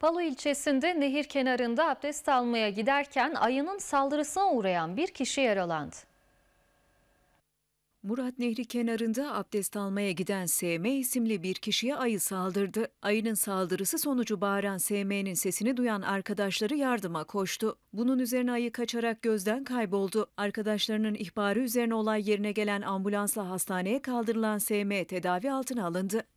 Palu ilçesinde nehir kenarında abdest almaya giderken ayının saldırısına uğrayan bir kişi yaralandı. Murat Nehri kenarında abdest almaya giden SM isimli bir kişiye ayı saldırdı. Ayının saldırısı sonucu bağıran SM'nin sesini duyan arkadaşları yardıma koştu. Bunun üzerine ayı kaçarak gözden kayboldu. Arkadaşlarının ihbarı üzerine olay yerine gelen ambulansla hastaneye kaldırılan SM tedavi altına alındı.